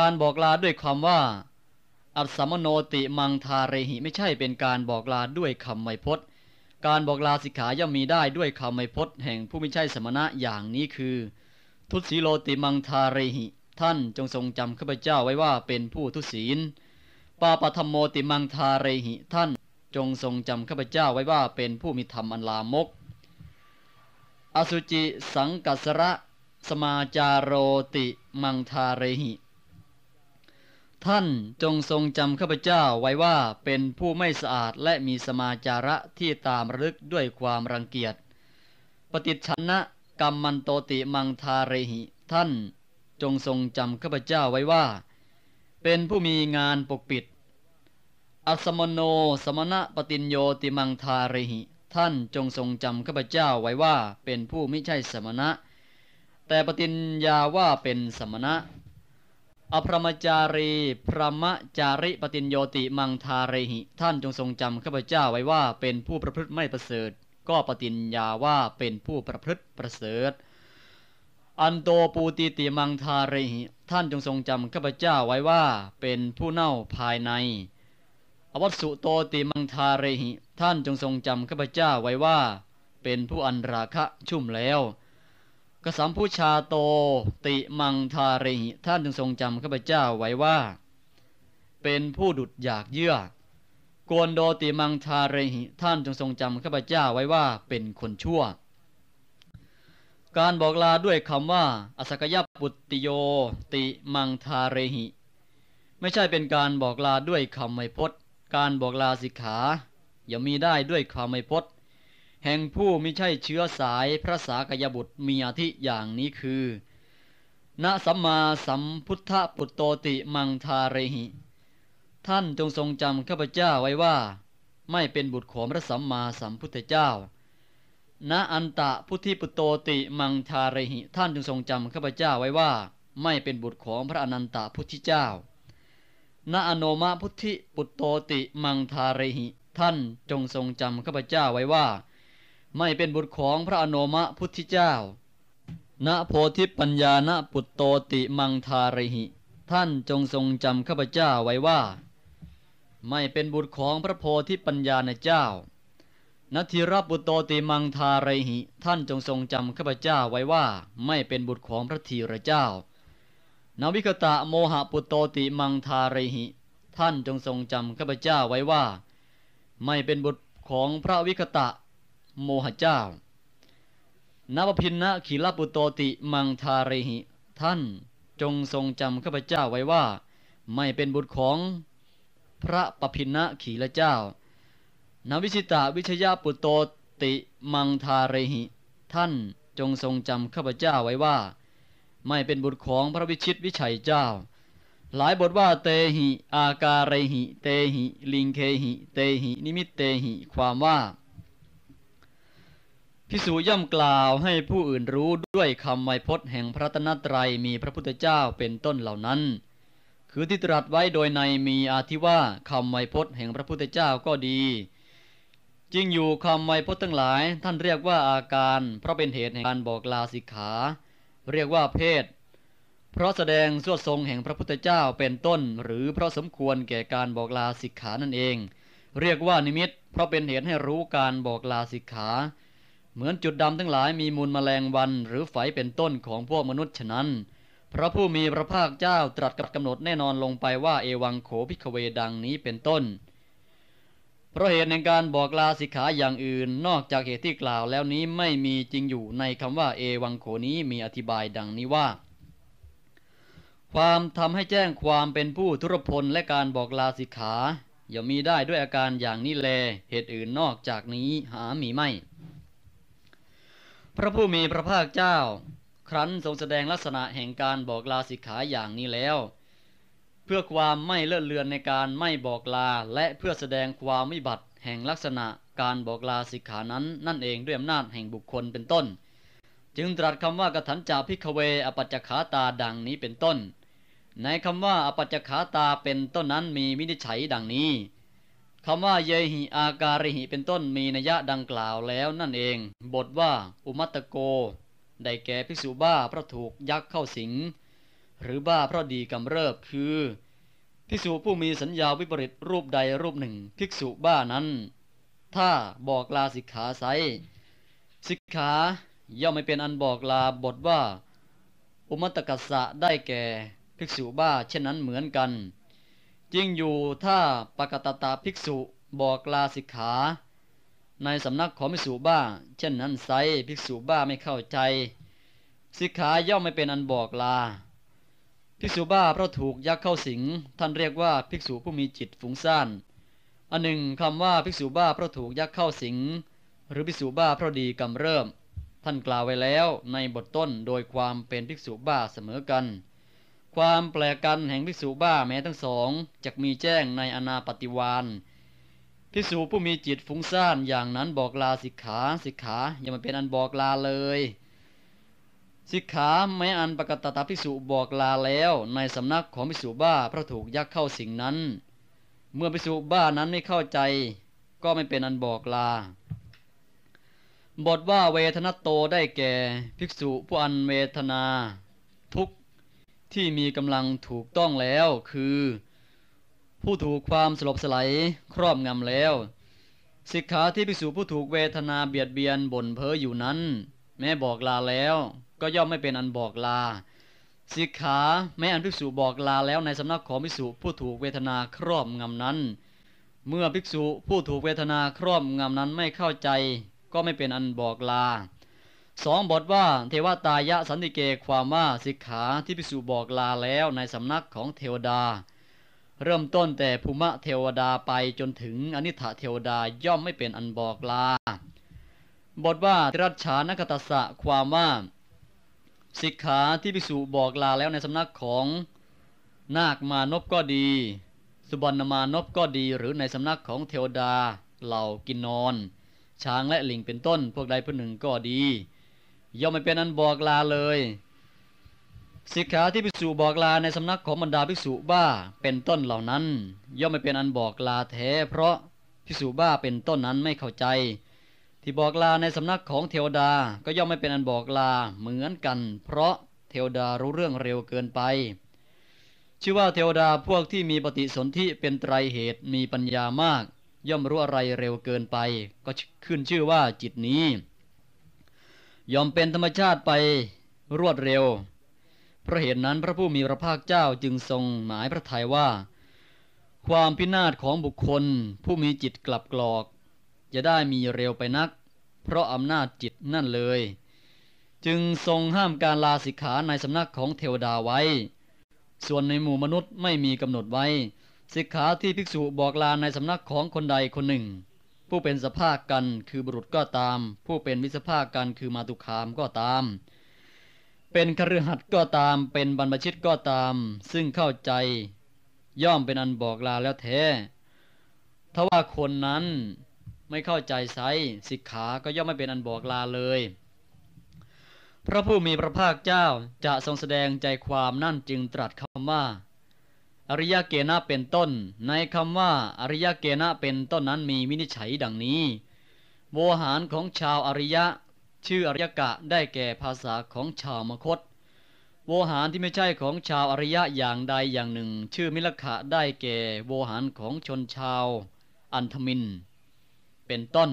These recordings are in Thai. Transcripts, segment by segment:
การบอกลาด้วยคำว่า อัสมโนติมังทาเรหิไม่ใช่เป็นการบอกลาด้วยคำไมพจน์ การบอกลาสิกขาย่อมมีได้ด้วยคำไมพจน์แห่งผู้ไม่ใช่สมณะอย่างนี้คือ ทุศีโลติมังทาเรหิท่านจงทรงจำข้าพเจ้าไว้ว่าเป็นผู้ทุศีลปาปธรรมโมติมังทาเรหิท่านจงทรงจำข้าพเจ้าไว้ว่าเป็นผู้มีธรรมอันลามก อสุจิสังกัสระสมาจารโรติมังทาเรหิท่านจงทรงจำข้าพเจ้าไว้ว่าเป็นผู้ไม่สะอาดและมีสมาจาระที่ตามรึกด้วยความรังเกียจ ปฏิชนะกรรมมันโตติมังทาเรหิ ท่านจงทรงจำข้าพเจ้าไว้ว่า เป็นผู้มีงานปกปิด อสมโนสมณะปตินโยติมังทาเรหิ ท่านจงทรงจำข้าพเจ้าไว้ว่าเป็นผู้ไม่ใช่สมณะ แต่ปฏิญญาว่าเป็นสมณะอพรมจารี พรมจาริปตินโยติมังทาเรหิ ท่านจงทรงจำข้าพเจ้าไว้ว่าเป็นผู้ประพฤติไม่ประเสริฐ ก็ปฏิญญาว่าเป็นผู้ประพฤติประเสริฐ อันโตปูติติมังทาเรหิ ท่านจงทรงจำข้าพเจ้าไว้ว่าเป็นผู้เน่าภายใน อวัสุโตติมังทาเรหิ ท่านจงทรงจำข้าพเจ้าไว้ว่า เป็นผู้อันราคะชุ่มแล้วกสัมพุชาโตติมังทาริหิ ท่านจึงทรงจำข้าพเจ้าไว้ว่า เป็นผู้ดุดอยากเยื่อกวนโดติมังทาริหิ ท่านจึงทรงจำข้าพเจ้าไว้ว่าเป็นคนชั่ว การบอกลาด้วยคำว่าอสกยปุตติโย ติมังทาริหิ ไม่ใช่เป็นการบอกลาด้วยคำไม่พจน์ การบอกลาสิกขา อย่ามีได้ด้วยคำไม่พจน์แห่งผู้มิใช่เชื้อสายพระสากยบุตรมีอธิอย่างนี้คือณสัมมาสัมพุทธปุตโตติมังทาเรหิ ท่านจงทรงจำข้าพเจ้าไว้ว่า ไม่เป็นบุตรของพระสัมมาสัมพุทธเจ้าณอันตะพุทธิปุตโตติมังทาเรหิ ท่านจงทรงจำข้าพเจ้าไว้ว่า ไม่เป็นบุตรของพระอนันตพุทธเจ้าณอนนมาพุทธิปุตโตติมังทาเรหิ ท่านจงทรงจำข้าพเจ้าไว้ว่าไม่เป็นบุตรของพระอนมะพุทธเจ้า ณโพธิปัญญาณปุตโตติมังทาริหิ ท่านจงทรงจำข้าพเจ้าไว้ว่า ไม่เป็นบุตรของพระโพธิปัญญาณเจ้านัทีรปุตโตติมังทาริหิ ท่านจงทรงจำข้าพเจ้าไว้ว่า ไม่เป็นบุตรของพระธีรเจ้า นวิกตะโมหปุตโตติมังทาริหิ ท่านจงทรงจำข้าพเจ้าไว้ว่า ไม่เป็นบุตรของพระวิคตะโมหเจ้านาบพินนะขีลปุโตติมังทาเรหิ ท่านจงทรงจำข้าพเจ้าไว้ว่า ไม่เป็นบุตรของพระปพินะขีละเจ้านาวิชิตาวิชยาปุโตติมังทาเรหิ ท่านจงทรงจำข้าพเจ้าไว้ว่า ไม่เป็นบุตรของพระวิชิตวิชัยเจ้า หลายบทว่าเตหิ อากาเรหิ เตหิลิงเคหิเตหินิมิตเตหิ ความว่าพิสูย่อมกล่าวให้ผู้อื่นรู้ด้วยคำไวยพจน์แห่งพระตนตรัยมีพระพุทธเจ้าเป็นต้นเหล่านั้น คือที่ตรัสไว้โดยในมีอาทิว่าคำไวยพจน์แห่งพระพุทธเจ้าก็ดีจริงอยู่คำไวยพจน์ทั้งหลาย ท่านเรียกว่าอาการ เพราะเป็นเหตุแห่งการบอกลาสิกขา เรียกว่าเพศ เพราะแสดงสวดทรงแห่งพระพุทธเจ้าเป็นต้น หรือเพราะสมควรแก่การบอกลาสิกขานั่นเอง เรียกว่านิมิตเพราะเป็นเหตุให้รู้การบอกลาสิกขาเหมือนจุดดำทั้งหลายมีมูลแมลงวันหรือไฟเป็นต้นของพวกมนุษย์ฉะนั้น พระผู้มีพระภาคเจ้าตรัสกับกำหนดแน่นอนลงไปว่า เอวังโขพิกเวดังนี้เป็นต้น เพราะเหตุในการบอกลาสิกขาอย่างอื่นนอกจากเหตุที่กล่าวแล้วนี้ไม่มีจริงอยู่ในคำว่าเอวังโขนี้มีอธิบายดังนี้ว่า ความทำให้แจ้งความเป็นผู้ทุรพลและการบอกลาสิกขาอย่ามีได้ด้วยอาการอย่างนี้แลเหตุอื่นนอกจากนี้หามีไม่พระผู้มีพระภาคเจ้า ครั้นทรงแสดงลักษณะแห่งการบอกลาสิกขา อย่างนี้แล้ว เพื่อความไม่เลื่อนเลือนในการไม่บอกลาและเพื่อแสดงความไม่บัตแห่งลักษณะการบอกลาสิกขานั้นนั่นเอง ด้วยอำนาจแห่งบุคคลเป็นต้น จึงตรัสคำว่ากถันจาพิกเวอปัจจขาตาดังนี้เป็นต้น ในคำว่าอปัจจขาตาเป็นต้นนั้นมีวินิจฉัยดังนี้คำว่าเยหิอาการิหิเป็นต้นมีนัยะดังกล่าวแล้วนั่นเอง บทว่าอุมัตโก ได้แก่ภิกษุบ้าเพราะถูกยักษ์เข้าสิง หรือบ้าเพราะดีกำเริบคือภิกษุผู้มีสัญญาวิปริตรูปใดรูปหนึ่งภิกษุบ้านั้น ถ้าบอกลาสิกขาไซสิกขาย่อมไม่เป็นอันบอกลาบทว่า อุมัตกัสสะได้แก่ภิกษุบ้าเช่นนั้นเหมือนกันจริงอยู่ ถ้าปกตตาภิกษุบอกลาสิกขา ในสำนักของภิกษุบ้า เช่น นั้นไซภิกษุบ้าไม่เข้าใจ สิกขาย่อมไม่เป็นอันบอกลาภิกษุบ้าเพราะถูกยักษ์เข้าสิง ท่านเรียกว่าภิกษุผู้มีจิตฝุ่งซ่านอันหนึ่งคำว่าภิกษุบ้าเพราะถูกยักษ์เข้าสิง หรือภิกษุบ้าเพราะดีกำเริ่ม ท่านกล่าวไว้แล้วในบทต้นโดยความเป็นภิกษุบ้าเสมอกันความแปลกันแห่งพิสูบ้าแม้ทั้งสองจะมีแจ้งในอนาปฏิวานพิสูุผู้มีจิตฟุ้งซ่านอย่างนั้นบอกลาสิกขา สิกขาอย่ามาเป็นอันบอกลาเลยสิกขาแม้อันปกตตาพิสูุบอกลาแล้วในสำนักของพิสูบ้าพระถูกยักเข้าสิ่งนั้น เมื่อพิสูบ้านั้นไม่เข้าใจ ก็ไม่เป็นอันบอกลาบทว่าเวทนาโตได้แก่ภิกษุผู้อันเวทนา ทุกที่มีกำลังถูกต้องแล้วคือ ผู้ถูกความสลบสลายครอบงำแล้วสิกขาที่ภิกษุผู้ถูกเวทนาเบียดเบียนบ่นเพ้ออยู่นั้น แม้บอกลาแล้วก็ย่อมไม่เป็นอันบอกลาสิกขาแม้อันภิกษุบอกลาแล้วในสำนักของภิกษุผู้ถูกเวทนาครอบงำนั้น เมื่อภิกษุผู้ถูกเวทนาครอบงำนั้นไม่เข้าใจ ก็ไม่เป็นอันบอกลาสองบทว่าเทวตายะสันติเกความว่าสิกขาที่พิสูบอกลาแล้วในสำนักของเทวดา เริ่มต้นแต่ภูมิเทวดาไปจนถึงอนิถเทวดาย่อมไม่เป็นอันบอกลา บทว่าตรัชานกตัสะความว่าสิกขาที่พิสูบอกลาแล้วในสำนักของนาคมานพก็ดี สุบรรณมานพก็ดีหรือในสำนักของเทวดาเหล่ากินนอน ช้างและลิงเป็นต้น พวกใดพวกหนึ่งก็ดีย่อมไม่เป็นอันบอกลาเลยสิกขาที่ภิกษุบอกลาในสำนักของบรรดาภิกษุบ้าเป็นต้นเหล่านั้น ย่อมไม่เป็นอันบอกลาแท้ เพราะภิกษุบ้าเป็นต้นนั้นไม่เข้าใจ ที่บอกลาในสำนักของเทวดาก็ย่อมไม่เป็นอันบอกลาเหมือนกัน เพราะเทวดารู้เรื่องเร็วเกินไป ชื่อว่าเทวดาพวกที่มีปฏิสนธิเป็นไตรเหตุมีปัญญามาก ย่อมรู้อะไรเร็วเกินไป ก็ขึ้นชื่อว่าจิตนี้ย่อมเป็นธรรมชาติไป รวดเร็ว เพราะเหตุนนั้นพระผู้มีพระภาคเจ้าจึงทรงหมายพระทัยว่า ความพินาศของบุคคลผู้มีจิตกลับกรอก จะได้มีเร็วไปนัก เพราะอำนาจจิตนั่นเลย จึงทรงห้ามการลาสิกขาในสำนักของเทวดาไว้ ส่วนในหมู่มนุษย์ไม่มีกำหนดไว้สิกขาที่ภิกษุบอกลาในสำนักของคนใดคนหนึ่งผู้เป็นสภาพกันคือบุรุษก็ตาม ผู้เป็นวิสภาพกันคือมาตุคามก็ตาม เป็นครือหัดก็ตามเป็นบรรพชิตก็ตาม ซึ่งเข้าใจย่อมเป็นอันบอกลาแล้วแท้ถ้าว่าคนนั้นไม่เข้าใจไซสิกขาก็ย่อมไม่เป็นอันบอกลาเลย พระผู้มีพระภาคเจ้าจะทรงแสดงใจความนั่นจึงตรัสคำว่าอริยเกณะเป็นต้น ในคำว่าอริยเกณะเป็นต้นนั้นมีวินิจฉัยดังนี้ โวหารของชาวอริยะ ชื่ออริยกะได้แก่ภาษาของชาวมคต โวหารที่ไม่ใช่ของชาวอริยะ อย่างใดอย่างหนึ่ง ชื่อมิลขะได้แก่ โวหารของชนชาว อันธมินเป็นต้น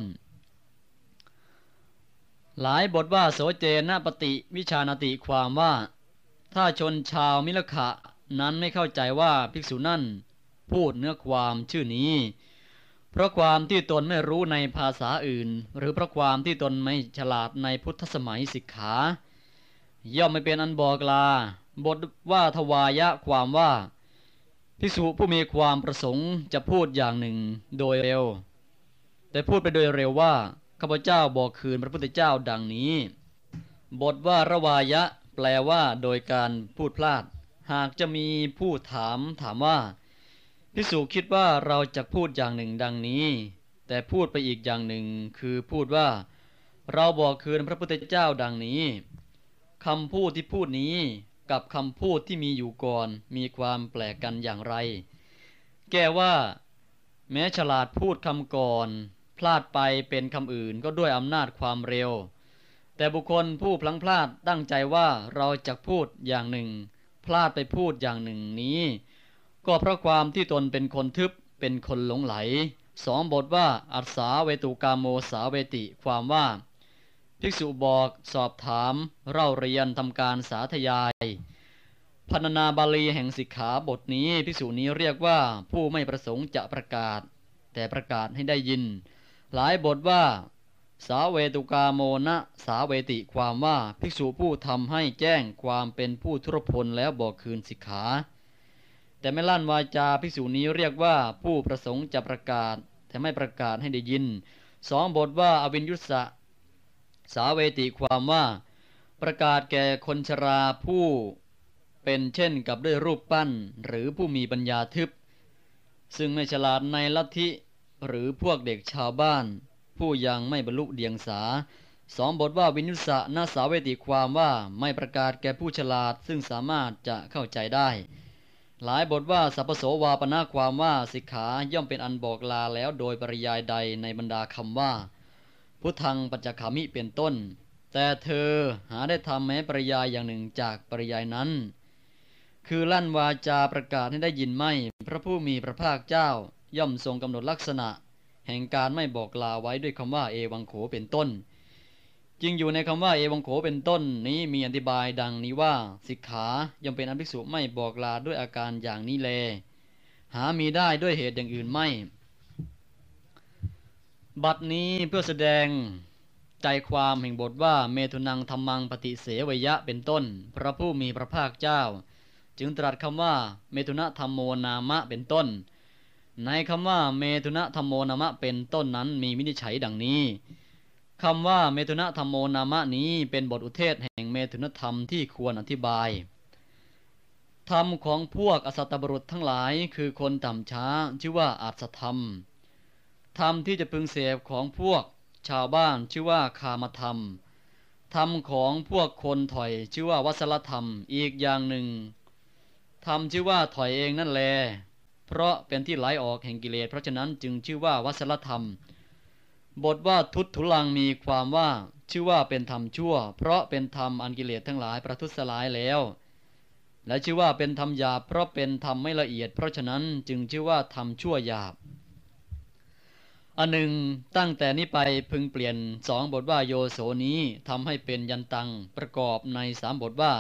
หลายบทว่าโสเจนะปฏิวิชานาติความว่า ถ้าชนชาวมิลขะนั้นไม่เข้าใจว่าภิกษุนั่น พูดเนื้อความชื่อนี้ เพราะความที่ตนไม่รู้ในภาษาอื่น หรือเพราะความที่ตนไม่ฉลาดในพุทธสมัยสิกขา ย่อมไม่เป็นอันบอกลาบทว่า ทวายะความว่าภิกษุผู้มีความประสงค์จะพูดอย่างหนึ่งโดยเร็วแต่พูดไปโดยเร็วว่าข้าพเจ้าบอกคืนพระพุทธเจ้าดังนี้บทว่าระวายะแปลว่า โดยการพูดพลาดหากจะมีผู้ถามถามว่าพิสูจคิดว่าเราจะพูดอย่างหนึ่งดังนี้ แต่พูดไปอีกอย่างหนึ่งคือพูดว่าเราบอกคืนพระพุทธเจ้าดังนี้คำพูดที่พูดนี้กับคำพูดที่มีอยู่ก่อนมีความแปลกกันอย่างไร แก้ว่าแม้ฉลาดพูดคำก่อน พลาดไปเป็นคำอื่นก็ด้วยอำนาจความเร็ว แต่บุคคลผู้พลังพลาดตั้งใจว่าเราจะพูดอย่างหนึ่งพลาดไปพูดอย่างหนึ่งนี้ ก็เพราะความที่ตนเป็นคนทึบเป็นคนหลงไหล สองบทว่าอัศาเวตุกามโมสาเวติความว่า ภิกษุบอกสอบถามเล่าเรียนทำการสาธยายพันนาบาลีแห่งสิกขาบทนี้ ภิกษุนี้เรียกว่าผู้ไม่ประสงค์จะประกาศ แต่ประกาศให้ได้ยิน หลายบทว่าสาเวตุกาโมนะสาเวติความว่าภิกษุผู้ทำให้แจ้งความเป็นผู้ทุรพลแล้วบอกคืนสิกขา แต่ไม่ลั่นวาจาภิกษุนี้เรียกว่าผู้ประสงค์จะประกาศแต่ไม่ประกาศให้ได้ยินสองบทว่าอวินยุสสะสาเวติความว่าประกาศแก่คนชราผู้เป็นเช่นกับด้วยรูปปั้นหรือผู้มีปัญญาทึบ ซึ่งไม่ฉลาดในลัทธิหรือพวกเด็กชาวบ้านผู้ยังไม่บรรลุเดียงสา สองบทว่าวินุสะนาสาเวติความว่าไม่ประกาศแก่ผู้ฉลาดซึ่งสามารถจะเข้าใจได้ หลายบทว่า สัพโสวาปนาความว่า สิกขาย่อมเป็นอันบอกลาแล้วโดยปริยายใดในบรรดาคำว่าพุทธังปัจจคามิเป็นต้น แต่เธอหาได้ทำแม้ปริยายอย่างหนึ่งจากปริยายนั้น คือลั่นวาจาประกาศให้ได้ยินไม่ พระผู้มีพระภาคเจ้าย่อมทรงกำหนดลักษณะแห่งการไม่บอกลาไว้ด้วยคำว่า เอวังโขเป็นต้น จึงอยู่ในคำว่าเอวังโขเป็นต้นนี้มีอธิบายดังนี้ว่าสิกขายังเป็นอภิสุไม่บอกลาด้วยอาการอย่างนี้แลหามีได้ด้วยเหตุอย่างอื่นไม่ บัดนี้เพื่อแสดงใจความแห่งบทว่า เมทุนังธรรมังปฏิเสวยะเป็นต้น พระผู้มีพระภาคเจ้า จึงตรัสคำว่า เมทุนธรรมโมนามะเป็นต้นในคำว่าเมตุนะธรรมโมนามะเป็นต้นนั้นมี วินิจฉัยดังนี้คำว่าเมตุนะธรรมโมนามะนี้เป็นบทอุเทศแห่งเมตุนธรรมที่ควรอธิบาย ธรรมของพวกอสัตบรุษทั้งหลายคือคนต่ำช้าชื่อว่าอาสธรรม ธรรมที่จะพึงเสพของพวกชาวบ้านชื่อว่าคามธรรม ธรรมของพวกคนถอย ชื่อว่าวัสลธรรมอีกอย่างหนึ่ง ธรรมชื่อว่าถอยเองนั่นแลเพราะเป็นที่ไหลออกแห่งกิเลสเพราะฉะนั้นจึงชื่อว่าวัสลธรรม บทว่าทุตทุลังมีความว่าชื่อว่าเป็นธรรมชั่ว เพราะเป็นธรรมอันกิเลสทั้งหลายประทุษลายแล้ว และชื่อว่าเป็นธรรมหยาบ เพราะเป็นธรรมไม่ละเอียด เพราะฉะนั้นจึงชื่อว่าธรรมชั่วหยาบอันหนึ่งตั้งแต่นี้ไปพึงเปลี่ยนสองบทว่าโยโสนี้ทำให้เป็นยันตังประกอบในสามบทว่า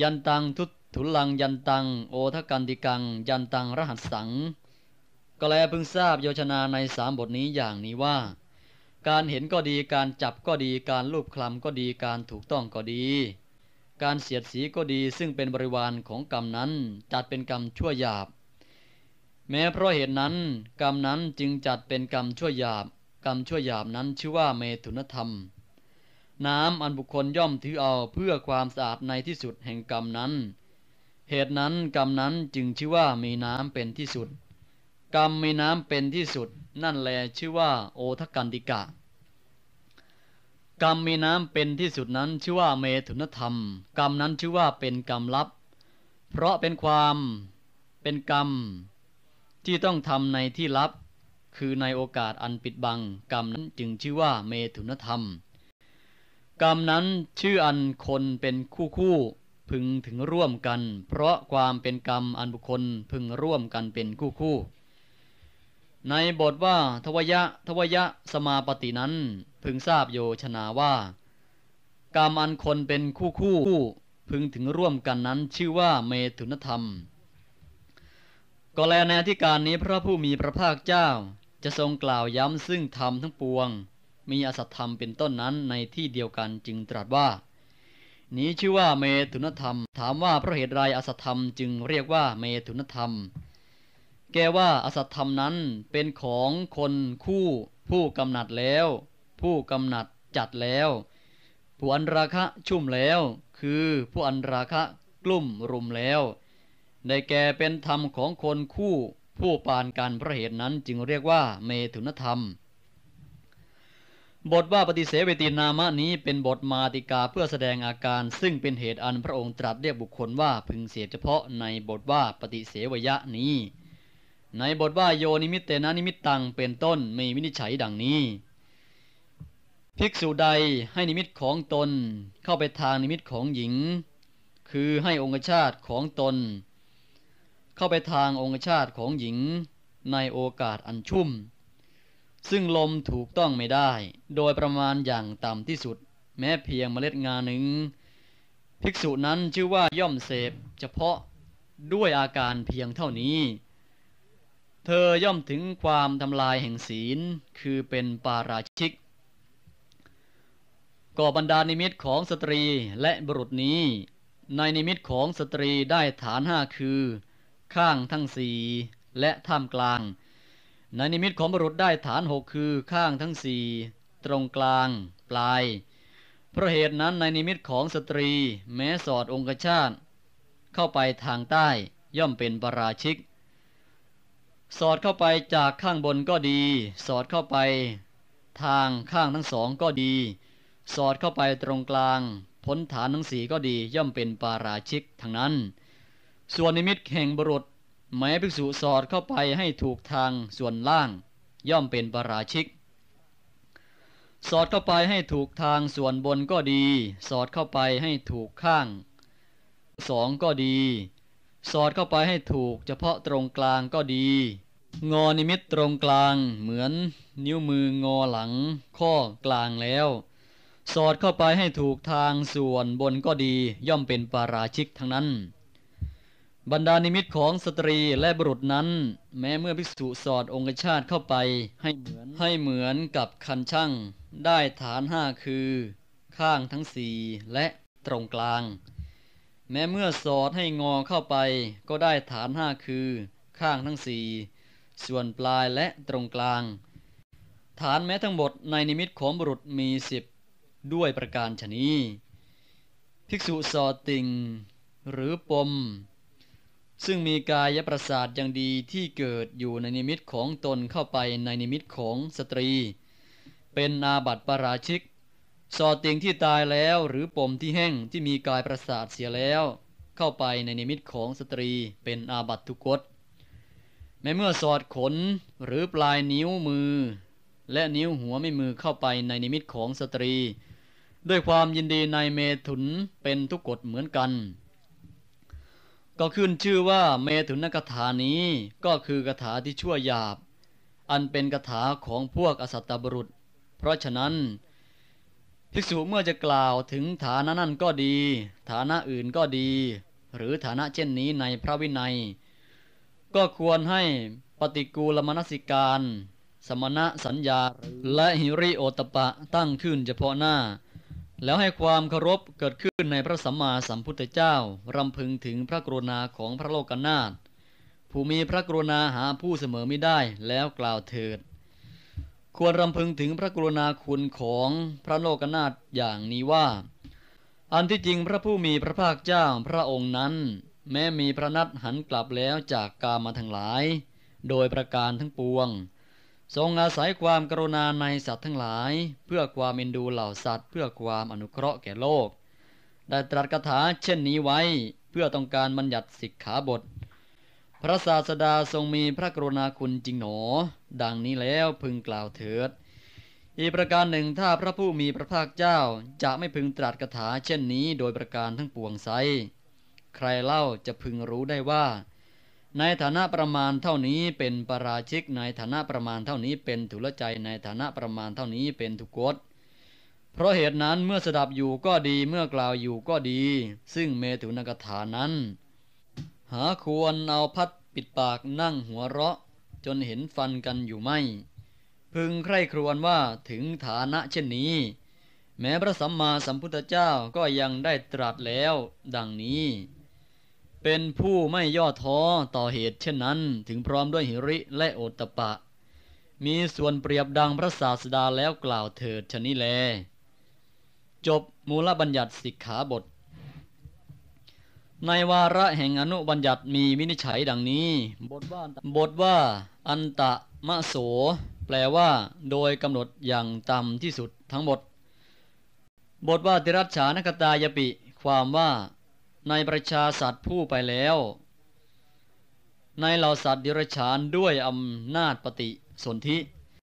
ยันตังทุตทุลังยันตังโอทกันติกัง ยันตังรหัสสังก็แลพึงทราบโยชนาในสามบทนี้อย่างนี้ว่า การเห็นก็ดีการจับก็ดีการลูบคลำก็ดีการถูกต้องก็ดี การเสียดสีก็ดีซึ่งเป็นบริวารของกรรมนั้นจัดเป็นกรรมชั่วหยาบ แม้เพราะเหตุนั้น กรรมนั้นจึงจัดเป็นกรรมชั่วหยาบ กรรมชั่วหยาบนั้นชื่อว่าเมตุนธรรม น้ำอันบุคคลย่อมถือเอาเพื่อความสะอาดในที่สุดแห่งกรรมนั้นเหตุนั้นกรรมนั้นจึงชื่อว่ามีน้ำเป็นที่สุด กรรมมีน้ำเป็นที่สุด นั่นแลชื่อว่าโอทกันติกะ กรรมมีน้ำเป็นที่สุดนั้นชื่อว่าเมถุนธรรมกรรมนั้นชื่อว่าเป็นกรรมลับ เพราะเป็นความเป็นกรรม ที่ต้องทำในที่ลับ คือในโอกาสอันปิดบัง กรรมนั้นจึงชื่อว่าเมถุนธรรมกรรมนั้นชื่ออันคนเป็นคู่คู่พึงถึงร่วมกัน เพราะความเป็นกรรมอันบุคคล พึงร่วมกันเป็นคู่คู่ ในบทว่า ทวยะทวยะสมาปฏินั้น พึงทราบโยชนาว่า กรรมอันคนเป็นคู่คู่ พึงถึงร่วมกันนั้นชื่อว่าเมตุนธรรม ก็แลในที่การนี้พระผู้มีพระภาคเจ้า จะทรงกล่าวย้ำซึ่งธรรมทั้งปวงมีอสัตธรรมเป็นต้นนั้นในที่เดียวกัน จึงตรัสว่านี้ชื่อว่าเมตุนธรรม ถามว่าเพราะเหตุไรอสัตธรรมจึงเรียกว่าเมตุนธรรม แกว่าอสัตธรรมนั้นเป็นของคนคู่ผู้กำหนัดแล้ว ผู้กำหนัดจัดแล้ว ผู้อันราคะชุ่มแล้ว คือผู้อันราคะกลุ่มรุมแล้ว ในแกเป็นธรรมของคนคู่ผู้ปานการพระเหตุนั้นจึงเรียกว่าเมตุนธรรมบทว่าปฏิเสวตินามะนี้เป็นบทมาติกาเพื่อแสดงอาการซึ่งเป็นเหตุอันพระองค์ตรัสเรียกบุคคลว่าพึงเสียเฉพาะ ในบทว่าปฏิเสวยะนี้ ในบทว่าโยนิมิตเตนะนิมิตตังเป็นต้นมีวินิจฉัยดังนี้ ภิกษุใดให้นิมิตของตนเข้าไปทางนิมิตของหญิง คือให้องคชาตของตน เข้าไปทางองคชาตของหญิง ในโอกาสอันชุ่มซึ่งลมถูกต้องไม่ได้ โดยประมาณอย่างต่ำที่สุด แม้เพียงเมล็ดงาหนึ่ง ภิกษุนั้นชื่อว่าย่อมเสพเฉพาะด้วยอาการเพียงเท่านี้ เธอย่อมถึงความทำลายแห่งศีลคือเป็นปาราชิก ก่อบรรดานิมิตของสตรีและบุรุษนี้ ในนิมิตของสตรีได้ฐานห้าคือ ข้างทั้งสี่และท่ามกลางในนิมิตของบุรุษได้ฐานหกคือข้างทั้งสี่ตรงกลาง ปลาย เพราะเหตุนั้นในนิมิตของสตรี แม้สอดองคชาตเข้าไปทางใต้ ย่อมเป็นปราชิก สอดเข้าไปจากข้างบนก็ดี สอดเข้าไป ทางข้างทั้งสองก็ดี สอดเข้าไปตรงกลางพ้นฐานทั้งสี่ก็ดีย่อมเป็นปาราชิกทั้งนั้น ส่วนนิมิตแห่งบุรุษแม้ภิกษุสอดเข้าไปให้ถูกทางส่วนล่าง ย่อมเป็นปรราชิก สอดเข้าไปให้ถูกทางส่วนบนก็ดี สอดเข้าไปให้ถูกข้างสองก็ดี สอดเข้าไปให้ถูกเฉพาะตรงกลางก็ดี งอนิมิตตรงกลางเหมือน นิ้วมืองอหลังข้อกลางแล้ว สอดเข้าไปให้ถูกทางส่วนบนก็ดี ย่อมเป็นปาราชิกทั้งนั้นบรรดานิมิตของสตรีและบุรุษนั้น แม้เมื่อภิกษุสอดองคชาตเข้าไป ให้เหมือนให้เหมือนกับคันช่าง ได้ฐานห้าคือ ข้างทั้งสี่และตรงกลาง แม้เมื่อสอดให้งอเข้าไป ก็ได้ฐานห้าคือ ข้างทั้งสี่ส่วนปลายและตรงกลาง ฐานแม้ทั้งหมด ในนิมิตของบุรุษมีสิบด้วยประการชนี้ ภิกษุสอดติ่งหรือปมซึ่งมีกายประสาทอย่างดีที่เกิดอยู่ในนิมิตของตนเข้าไปในนิมิตของสตรี เป็นนาบัตปราชิก สอดติงที่ตายแล้ว หรือปมที่แห้งที่มีกายประสาทเสียแล้ว เข้าไปในนิมิตของสตรี เป็นอาบัตทุกฏแม้เมื่อสอดขนหรือปลายนิ้วมือ และนิ้วหัวไม่มือเข้าไปในนิมิตของสตรี ด้วยความยินดีในเมถุนเป็นทุกฏเหมือนกันก็ขึ้นชื่อว่าเมถุนกถานี้ก็คือคาถาที่ชั่วหยาบ อันเป็นคาถาของพวกอสัตตบรุษ เพราะฉะนั้น ภิกษุเมื่อจะกล่าวถึงฐานะนั่นก็ดี ฐานะอื่นก็ดี หรือฐานะเช่นนี้ในพระวินัย ก็ควรให้ปฏิกูลมนสิการ สมณะสัญญาและหิริโอตปะตั้งขึ้นเฉพาะหน้าแล้วให้ความเคารพเกิดขึ้นในพระสัมมาสัมพุทธเจ้ารำพึงถึงพระกรุณาของพระโลกนาถผู้มีพระกรุณาหาผู้เสมอไม่ได้แล้วกล่าวเถิด ควรรำพึงถึงพระกรุณาคุณของพระโลกนาถอย่างนี้ว่า อันที่จริงพระผู้มีพระภาคเจ้าพระองค์นั้น แม้มีพระนัดหันกลับแล้วจากกามาทั้งหลาย โดยประการทั้งปวงทรงอาศัยความกรุณาในสัตว์ทั้งหลาย เพื่อความเอ็นดูเหล่าสัตว์ เพื่อความอนุเคราะห์แก่โลก ได้ตรัสคาถาเช่นนี้ไว้เพื่อต้องการบัญญัติสิกขาบท พระศาสดาทรงมีพระกรุณาคุณจริงหนอ ดังนี้แล้วพึงกล่าวเถิด อีกประการหนึ่งถ้าพระผู้มีพระภาคเจ้าจะไม่พึงตรัสคาถาเช่นนี้โดยประการทั้งปวงไซใครเล่าจะพึงรู้ได้ว่าในฐานะประมาณเท่านี้เป็นปราชิกในฐานะประมาณเท่านี้เป็นถุลใจในฐานะประมาณเท่านี้เป็นทุกฏเพราะเหตุนั้นเมื่อสดับอยู่ก็ดีเมื่อกล่าวอยู่ก็ดี ซึ่งเมถุนกถานั้น หาควรเอาพัดปิดปากนั่งหัวเราะ จนเห็นฟันกันอยู่ไม่ พึงใคร่ครวญว่าถึงฐานะเช่นนี้ แม้พระสัมมาสัมพุทธเจ้าก็ยังได้ตรัสแล้ว ดังนี้เป็นผู้ไม่ย่อท้อ ต่อเหตุเช่นนั้น ถึงพร้อมด้วยหิริและโอตปะ มีส่วนเปรียบดังพระศาสดาแล้วกล่าวเถิดชนิแล จบมูลบัญญัติสิกขาบท ในวาระแห่งอนุบัญญัติมีวินิจฉัยดังนี้บทว่าบทว่า อันตะ มะโส แปลว่า โดยกำหนดอย่างต่ำที่สุดทั้งหมดบทว่าติรัชานกตายปิความว่าในประชาสัตว์ผู้ไปแล้ว ในเหล่าสัตว์ดิรฉานด้วยอำนาจปฏิสนธิ